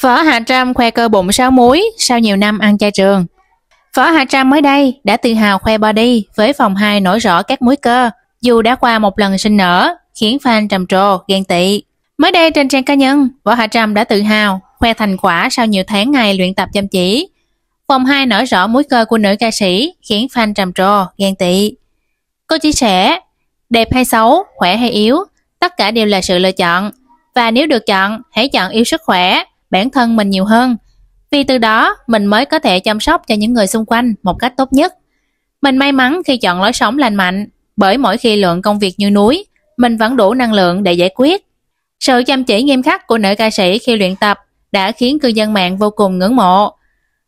Phở Hà Trâm khoe cơ bụng sáu muối sau nhiều năm ăn chay trường. Phở Hà Trâm mới đây đã tự hào khoe body với vòng hai nổi rõ các múi cơ, dù đã qua một lần sinh nở, khiến fan trầm trồ, ghen tị. Mới đây trên trang cá nhân, Võ hà Trâm đã tự hào khoe thành quả sau nhiều tháng ngày luyện tập chăm chỉ. Vòng hai nở rõ múi cơ của nữ ca sĩ khiến fan trầm trồ, ghen tị. Cô chia sẻ, đẹp hay xấu, khỏe hay yếu, tất cả đều là sự lựa chọn. Và nếu được chọn, hãy chọn yêu sức khỏe, bản thân mình nhiều hơn vì từ đó mình mới có thể chăm sóc cho những người xung quanh một cách tốt nhất mình may mắn khi chọn lối sống lành mạnh bởi mỗi khi lượng công việc như núi mình vẫn đủ năng lượng để giải quyết sự chăm chỉ nghiêm khắc của nữ ca sĩ khi luyện tập đã khiến cư dân mạng vô cùng ngưỡng mộ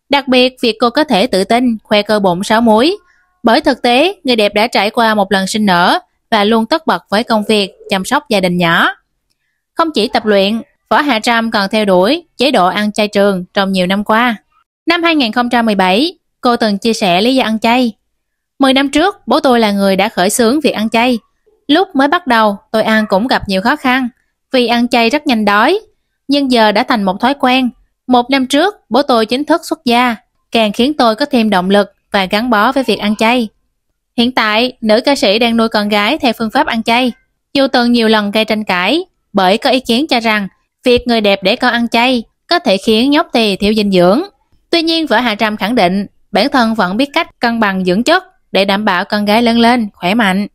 đặc biệt việc cô có thể tự tin khoe cơ bụng sáu múi bởi thực tế người đẹp đã trải qua một lần sinh nở và luôn tất bật với công việc chăm sóc gia đình nhỏ không chỉ tập luyện Võ Hạ Trâm còn theo đuổi chế độ ăn chay trường trong nhiều năm qua. Năm 2017, cô từng chia sẻ lý do ăn chay. Mười năm trước, bố tôi là người đã khởi xướng việc ăn chay. Lúc mới bắt đầu, tôi ăn cũng gặp nhiều khó khăn, vì ăn chay rất nhanh đói. Nhưng giờ đã thành một thói quen. Một năm trước, bố tôi chính thức xuất gia, càng khiến tôi có thêm động lực và gắn bó với việc ăn chay. Hiện tại, nữ ca sĩ đang nuôi con gái theo phương pháp ăn chay. Dù từng nhiều lần gây tranh cãi, bởi có ý kiến cho rằng Việc người đẹp để con ăn chay có thể khiến nhóc tỳ thiếu dinh dưỡng. Tuy nhiên vợ Hà Trâm khẳng định bản thân vẫn biết cách cân bằng dưỡng chất để đảm bảo con gái lớn lên khỏe mạnh.